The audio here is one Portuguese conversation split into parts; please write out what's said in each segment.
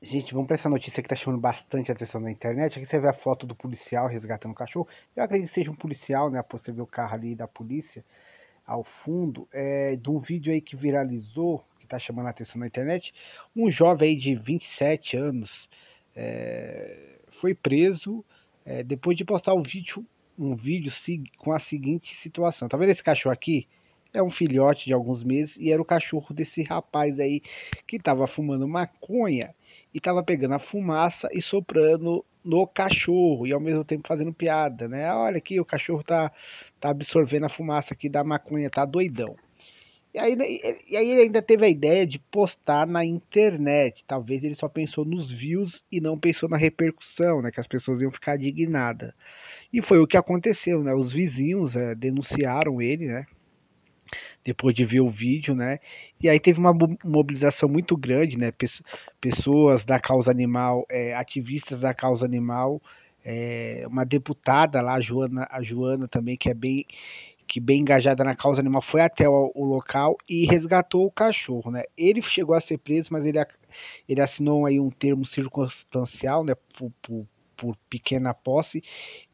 Gente, vamos para essa notícia que está chamando bastante atenção na internet. Aqui você vê a foto do policial resgatando o cachorro. Eu acredito que seja um policial, né? Você vê o carro ali da polícia ao fundo. É de um vídeo aí que viralizou, que está chamando atenção na internet. Um jovem aí de 27 anos é, foi preso é, depois de postar um vídeo, um vídeo com a seguinte situação. Tá vendo esse cachorro aqui? é um filhote de alguns meses e era o cachorro desse rapaz aí que estava fumando maconha e estava pegando a fumaça e soprando no cachorro e ao mesmo tempo fazendo piada, né? Olha aqui, o cachorro tá, tá absorvendo a fumaça aqui da maconha, tá doidão. E aí, né, e aí ele ainda teve a ideia de postar na internet. Talvez ele só pensou nos views e não pensou na repercussão, né? Que as pessoas iam ficar indignadas. E foi o que aconteceu, né? Os vizinhos é, denunciaram ele, né? depois de ver o vídeo, né? E aí teve uma mobilização muito grande, né? Pessoas da causa animal, é, ativistas da causa animal, é, uma deputada lá, a Joana, a Joana também, que é bem que bem engajada na causa animal, foi até o, o local e resgatou o cachorro, né? Ele chegou a ser preso, mas ele, ele assinou aí um termo circunstancial, né? Por, por, por pequena posse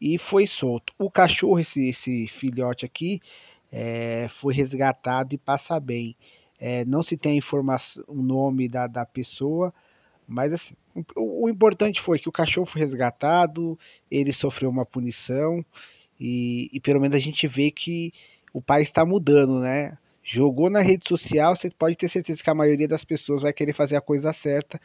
e foi solto. O cachorro, esse, esse filhote aqui, é, foi resgatado e passa bem. É, não se tem informação, o nome da, da pessoa, mas assim, o, o, importante foi que o cachorro foi resgatado, ele sofreu uma punição e, e pelo menos a gente vê que o pai está mudando, né? Jogou na rede social, você pode ter certeza que a maioria das pessoas vai querer fazer a coisa certa